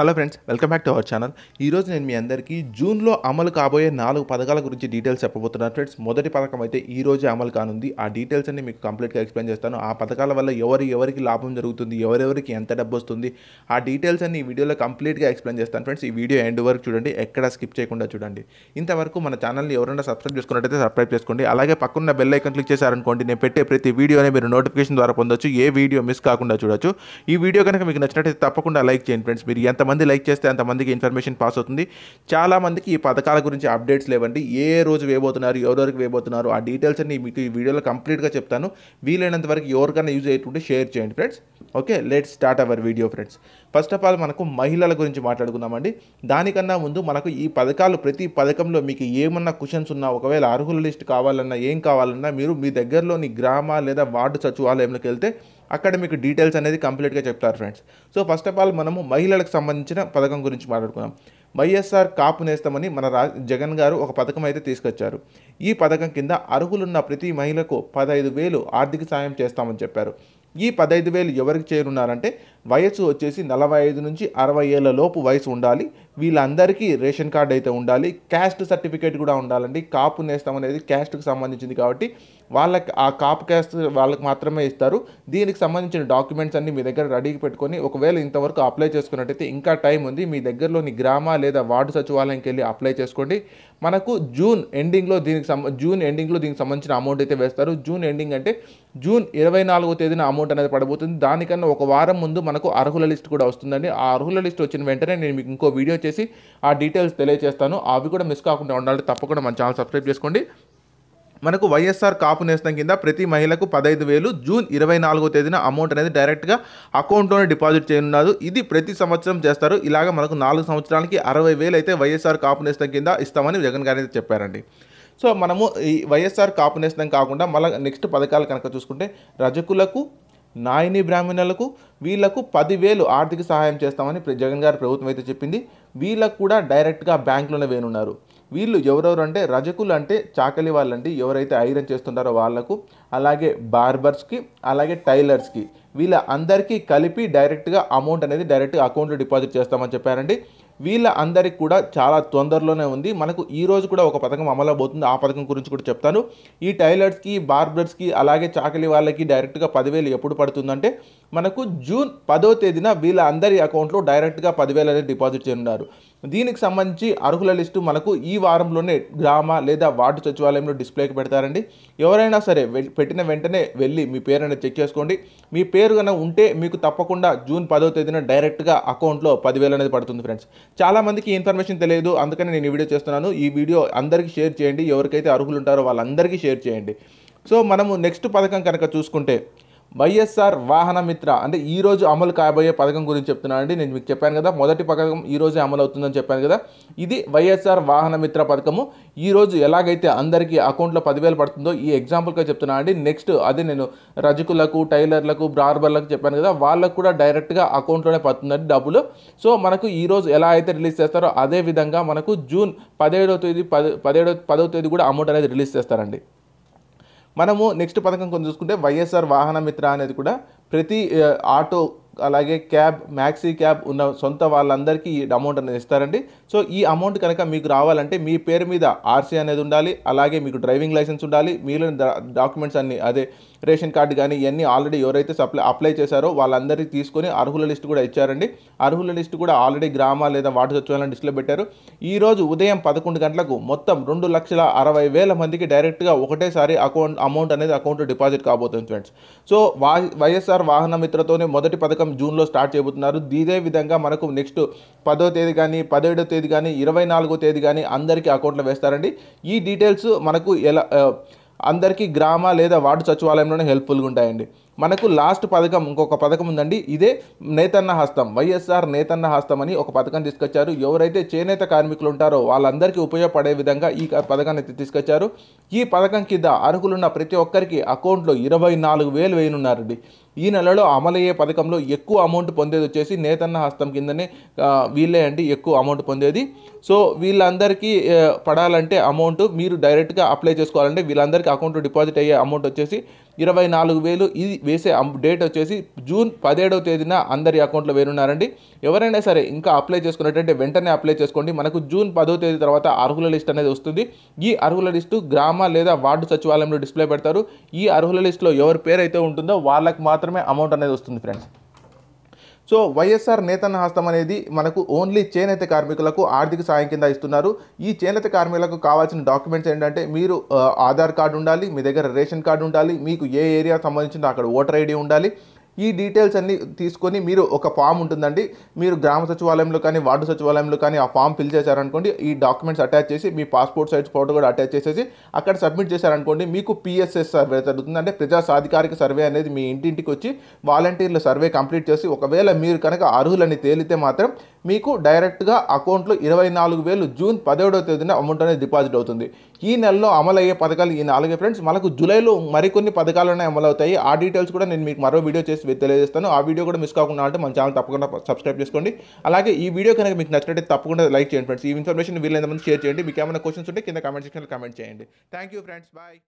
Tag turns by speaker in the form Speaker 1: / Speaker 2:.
Speaker 1: hello friends welcome back to our channel ఈరోజు నేను మీ అందరికీ జూన్లో అమలు కాబోయే నాలుగు పథకాల గురించి డీటెయిల్స్ చెప్పబోతున్నాను ఫ్రెండ్స్ మొదటి పథకం అయితే ఈ రోజే అమలు కానుంది ఆ డీటెయిల్స్ అన్ని మీకు కంప్లీట్గా ఎక్స్ప్లెయిన్ చేస్తాను ఆ పథకాల వల్ల ఎవరి ఎవరికి లాభం జరుగుతుంది ఎవరెవరికి ఎంత డబ్బు వస్తుంది ఆ డీటెయిల్స్ అన్ని ఈ వీడియోలో కంప్లీట్గా ఎక్స్ప్లెయిన్ చేస్తాను ఫ్రెండ్స్ ఈ వీడియో ఎండ్ వరకు చూడండి ఎక్కడ స్కిప్ చేయకుండా చూడండి ఇంతవరకు మన ఛానల్ని ఎవరైనా సబ్స్క్రైబ్ చేసుకున్నట్టయితే సబ్స్క్రైబ్ చేసుకోండి అలాగే పక్కన బెల్ ఐకన్ క్లిక్ చేశారనుకోండి నేను పెట్టే ప్రతి వీడియోనే మీరు నోటిఫికేషన్ ద్వారా పొందొచ్చు ఏ వీడియో మిస్ కాకుండా చూడొచ్చు ఈ వీడియో కనుక మీకు నచ్చినట్టయితే తప్పకుండా లైక్ చేయండి ఫ్రెండ్స్ మీరు ఎంత ఎంతమంది లైక్ చేస్తే అంతమందికి ఇన్ఫర్మేషన్ పాస్ అవుతుంది చాలామందికి ఈ పథకాల గురించి అప్డేట్స్ లేవండి ఏ రోజు వేయబోతున్నారు ఎవరెవరికి వేయబోతున్నారు ఆ డీటెయిల్స్ అన్ని మీకు ఈ వీడియోలో కంప్లీట్గా చెప్తాను వీలైనంత వరకు ఎవరికైనా యూజ్ అయ్యేటువంటి షేర్ చేయండి friends okay let start our video friends first of all మనకు మహిళల గురించి మాట్లాడుకుందామండి దానికన్నా ముందు మనకు ఈ పథకాలు ప్రతి పథకంలో మీకు ఏమన్నా క్వశ్చన్స్ ఉన్నా ఒకవేళ అర్హుల లిస్ట్ కావాలన్నా ఏం కావాలన్నా మీరు మీ దగ్గరలోని గ్రామ లేదా వార్డు సచివాలయంలోకి వెళ్తే అక్కడ మీకు డీటెయిల్స్ అనేది కంప్లీట్గా చెప్తారు friends so first of all మనము మహిళలకు సంబంధించిన పథకం గురించి మాట్లాడుకున్నాం వైఎస్ఆర్ కాపు నేస్తామని మన రా జగన్ గారు ఒక పథకం అయితే తీసుకొచ్చారు ఈ పథకం కింద అర్హులున్న ప్రతి మహిళకు పదహైదు వేలు ఆర్థిక సాయం చేస్తామని చెప్పారు ఈ పదహైదు వేలు ఎవరికి చేరున్నారంటే వయసు వచ్చేసి నలభై ఐదు నుంచి అరవై ఏళ్ళ లోపు వయసు ఉండాలి వీళ్ళందరికీ రేషన్ కార్డు అయితే ఉండాలి క్యాస్ట్ సర్టిఫికేట్ కూడా ఉండాలండి కాపు నేస్తాం అనేది క్యాస్ట్కి సంబంధించింది కాబట్టి వాళ్ళకి ఆ కాపు క్యాస్ట్ వాళ్ళకి మాత్రమే ఇస్తారు దీనికి సంబంధించిన డాక్యుమెంట్స్ అన్ని మీ దగ్గర రెడీకి పెట్టుకొని ఒకవేళ ఇంతవరకు అప్లై చేసుకున్నట్టయితే ఇంకా టైం ఉంది మీ దగ్గరలోని గ్రామ లేదా వార్డు సచివాలయంకి వెళ్ళి అప్లై చేసుకోండి మనకు జూన్ ఎండింగ్లో దీనికి జూన్ ఎండింగ్లో దీనికి సంబంధించిన అమౌంట్ అయితే వేస్తారు జూన్ ఎండింగ్ అంటే జూన్ ఇరవై నాలుగో తేదీన అమౌంట్ అనేది పడబోతుంది దానికన్నా ఒక వారం ముందు మనకు అర్హుల లిస్ట్ కూడా వస్తుందండి ఆ అర్హుల లిస్ట్ వచ్చిన వెంటనే నేను మీకు ఇంకో వీడియో చేసి ఆ డీటెయిల్స్ తెలియజేస్తాను అవి కూడా మిస్ కాకుండా ఉండాలి తప్పకుండా మన ఛానల్ సబ్స్క్రైబ్ చేసుకోండి మనకు వైఎస్ఆర్ కాపు నేస్తం కింద ప్రతి మహిళకు పదహైదు వేలు జూన్ ఇరవై నాలుగో తేదీన అమౌంట్ అనేది డైరెక్ట్గా అకౌంట్లోనే డిపాజిట్ చేయనున్నారు ఇది ప్రతి సంవత్సరం చేస్తారు ఇలాగ మనకు నాలుగు సంవత్సరాలకి అరవై వేలు అయితే వైఎస్ఆర్ కాపు నేస్తం కింద ఇస్తామని జగన్ గారు అయితే చెప్పారండి సో మనము ఈ వైఎస్ఆర్ కాపు నేస్తం కాకుండా మళ్ళీ నెక్స్ట్ పథకాలు కనుక చూసుకుంటే రజకులకు నాయని బ్రాహ్మణులకు వీళ్లకు పదివేలు ఆర్థిక సహాయం చేస్తామని జగన్ గారు ప్రభుత్వం అయితే చెప్పింది వీళ్ళకు కూడా డైరెక్ట్గా బ్యాంకులోనే వేనున్నారు వీళ్ళు ఎవరెవరు అంటే రజకులు అంటే చాకలి వాళ్ళంటే ఎవరైతే ఐరన్ చేస్తుంటారో వాళ్లకు అలాగే బార్బర్స్కి అలాగే టైలర్స్కి వీళ్ళ అందరికీ కలిపి డైరెక్ట్గా అమౌంట్ అనేది డైరెక్ట్గా అకౌంట్లో డిపాజిట్ చేస్తామని చెప్పారండి వీళ్ళ అందరికి కూడా చాలా తొందరలోనే ఉంది మనకు ఈ రోజు కూడా ఒక పథకం అమలబోతుంది ఆ పథకం గురించి కూడా చెప్తాను ఈ టైలర్స్కి బార్బర్స్కి అలాగే చాకలి వాళ్ళకి డైరెక్ట్గా పదివేలు ఎప్పుడు పడుతుందంటే మనకు జూన్ పదో తేదీన వీళ్ళ అందరి అకౌంట్లో డైరెక్ట్గా పదివేలు అనేది డిపాజిట్ చేయనున్నారు దీనికి సంబంధించి అర్హుల లిస్టు మనకు ఈ వారంలోనే గ్రామ లేదా వార్డు సచివాలయంలో డిస్ప్లేకి పెడతారండి ఎవరైనా సరే పెట్టిన వెంటనే వెళ్ళి మీ పేరు అనేది చెక్ చేసుకోండి మీ పేరు కనుక ఉంటే మీకు తప్పకుండా జూన్ పదో తేదీన డైరెక్ట్గా అకౌంట్లో పదివేలు అనేది పడుతుంది ఫ్రెండ్స్ చాలామందికి ఇన్ఫర్మేషన్ తెలియదు అందుకని నేను ఈ వీడియో చేస్తున్నాను ఈ వీడియో అందరికీ షేర్ చేయండి ఎవరికైతే అర్హులు ఉంటారో వాళ్ళందరికీ షేర్ చేయండి సో మనము నెక్స్ట్ పథకం కనుక చూసుకుంటే వైఎస్ఆర్ వాహనమిత్ర అంటే ఈరోజు అమలు కాబోయే పథకం గురించి చెప్తున్నానండి నేను మీకు చెప్పాను కదా మొదటి పథకం ఈరోజే అమలు అవుతుందని చెప్పాను కదా ఇది వైఎస్ఆర్ వాహనమిత్ర పథకము ఈరోజు ఎలాగైతే అందరికీ అకౌంట్లో పదివేలు పడుతుందో ఈ ఎగ్జాంపుల్గా చెప్తున్నానండి నెక్స్ట్ అదే నేను రజకులకు టైలర్లకు బ్రార్బర్లకు చెప్పాను కదా వాళ్ళకు కూడా డైరెక్ట్గా అకౌంట్లోనే పడుతుందండి డబ్బులు సో మనకు ఈరోజు ఎలా అయితే రిలీజ్ చేస్తారో అదే విధంగా మనకు జూన్ పదిహేడవ తేదీ పది పదిహేడవ పదవ తేదీ కూడా అమౌంట్ అనేది రిలీజ్ చేస్తారండి మనము నెక్స్ట్ పథకం కొంచెం చూసుకుంటే వైఎస్ఆర్ వాహన మిత్ర అనేది కూడా ప్రతి ఆటో అలాగే క్యాబ్ మ్యాక్సీ క్యాబ్ ఉన్న సొంత వాళ్ళందరికీ ఈ అమౌంట్ అనేది ఇస్తారండి సో ఈ అమౌంట్ కనుక మీకు రావాలంటే మీ పేరు మీద ఆర్సీ అనేది ఉండాలి అలాగే మీకు డ్రైవింగ్ లైసెన్స్ ఉండాలి మీలోని డాక్యుమెంట్స్ అన్ని అదే రేషన్ కార్డు కానీ ఇవన్నీ ఆల్రెడీ ఎవరైతే సప్లై అప్లై చేశారో వాళ్ళందరికీ తీసుకొని అర్హుల లిస్ట్ కూడా ఇచ్చారండి అర్హుల లిస్ట్ కూడా ఆల్రెడీ గ్రామ లేదా వాటర్ సచివాలయం లిస్టులో పెట్టారు ఈరోజు ఉదయం పదకొండు గంటలకు మొత్తం రెండు లక్షల అరవై వేల మందికి డైరెక్ట్గా ఒకటేసారి అకౌంట్ అమౌంట్ అనేది అకౌంట్ డిపాజిట్ కాబోతుంది ఫ్రెండ్స్ సో వా వైఎస్ఆర్ వాహన మిత్రతోనే మొదటి పథకం కార్యక్రమం జూన్లో స్టార్ట్ చేయబోతున్నారు ఇదే విధంగా మనకు నెక్స్ట్ పదో తేదీ కానీ పదిహేడో తేదీ కానీ ఇరవై నాలుగో తేదీ కానీ అందరికీ అకౌంట్లో వేస్తారండి ఈ డీటెయిల్స్ మనకు ఎలా అందరికీ గ్రామ లేదా వార్డు సచివాలయంలోనే హెల్ప్ఫుల్గా ఉంటాయండి మనకు లాస్ట్ పథకం ఇంకొక పథకం ఉందండి ఇదే నేతన్న హస్తం వైఎస్ఆర్ నేతన్న హస్తం అని ఒక పథకం తీసుకొచ్చారు ఎవరైతే చేనేత కార్మికులు ఉంటారో వాళ్ళందరికీ ఉపయోగపడే విధంగా ఈ పథకాన్ని తీసుకొచ్చారు ఈ పథకం కింద అర్హులున్న ప్రతి ఒక్కరికి అకౌంట్లో ఇరవై నాలుగు వేలు వేయనున్నారండి ఈ నెలలో అమలయ్యే పథకంలో ఎక్కువ అమౌంట్ పొందేది వచ్చేసి నేతన్న హస్తం కిందనే వీళ్ళే అండి ఎక్కువ అమౌంట్ పొందేది సో వీళ్ళందరికీ పడాలంటే అమౌంట్ మీరు డైరెక్ట్గా అప్లై చేసుకోవాలంటే వీళ్ళందరికీ అకౌంట్ డిపాజిట్ అయ్యే అమౌంట్ వచ్చేసి ఇరవై నాలుగు వేలు ఇది వేసే డేట్ వచ్చేసి జూన్ పదిహేడవ తేదీన అందరి అకౌంట్లో వేరున్నారండి ఎవరైనా సరే ఇంకా అప్లై చేసుకున్నట్టయితే వెంటనే అప్లై చేసుకోండి మనకు జూన్ పదో తేదీ తర్వాత అర్హుల లిస్ట్ అనేది వస్తుంది ఈ అర్హుల లిస్టు గ్రామ లేదా వార్డు సచివాలయంలో డిస్ప్లే పెడతారు ఈ అర్హుల లిస్టులో ఎవరి పేరు అయితే ఉంటుందో వాళ్ళకి మాత్రమే అమౌంట్ అనేది వస్తుంది ఫ్రెండ్స్ సో వైఎస్ఆర్ నేతన్న హస్తం అనేది మనకు ఓన్లీ చేనేత కార్మికులకు ఆర్థిక సాయం కింద ఇస్తున్నారు ఈ చేనేత కార్మికులకు కావాల్సిన డాక్యుమెంట్స్ ఏంటంటే మీరు ఆధార్ కార్డు ఉండాలి మీ దగ్గర రేషన్ కార్డు ఉండాలి మీకు ఏ ఏరియా సంబంధించిన అక్కడ ఓటర్ ఐడి ఉండాలి ఈ డీటెయిల్స్ అన్ని తీసుకొని మీరు ఒక ఫామ్ ఉంటుందండి మీరు గ్రామ సచివాలయంలో కానీ వార్డు సచివాలయంలో కానీ ఆ ఫామ్ ఫిల్ చేశారనుకోండి ఈ డాక్యుమెంట్స్ అటాచ్ చేసి మీ పాస్పోర్ట్ సైజ్ ఫోటో కూడా అటాచ్ చేసేసి అక్కడ సబ్మిట్ చేశారనుకోండి మీకు పిఎస్ఎస్ సర్వే జరుగుతుంది అంటే ప్రజా సాధికారిక సర్వే అనేది మీ ఇంటింటికి వచ్చి వాలంటీర్ల సర్వే కంప్లీట్ చేసి ఒకవేళ మీరు కనుక అర్హులని తేలితే మాత్రం మీకు డైరెక్ట్గా అకౌంట్లో ఇరవై నాలుగు వేలు జూన్ పదిహేడవ తేదీన అమౌంట్ అనేది డిపాజిట్ అవుతుంది ఈ నెలలో అమలు అయ్యే పథకాలు ఈ నాలుగే ఫ్రెండ్స్ మనకు జూలైలో మరికొన్ని పథకాలు అమలు అమలవుతాయి ఆ డీటెయిల్స్ కూడా నేను మీకు మరో వీడియో చేసి తెలియజేస్తాను ఆ వీడియో కూడా మిస్ కాకుండా అంటే మన ఛానల్ తప్పకుండా సబ్స్క్రైబ్ చేసుకోండి అలాగే ఈ వీడియో కనుక మీకు నచ్చినట్టు తప్పకుండా లైక్ చేయండి ఫ్రెండ్స్ ఈ ఇన్ఫర్మేషన్ వీళ్ళైన మంది షేర్ చేయండి మీకు ఏమైనా క్వశ్చన్స్ ఉంటే కింద కమెంట్ సెక్షన్లో కమెంట్ చేయండి థ్యాంక్ యూ ఫ్రెండ్స్ బాయ్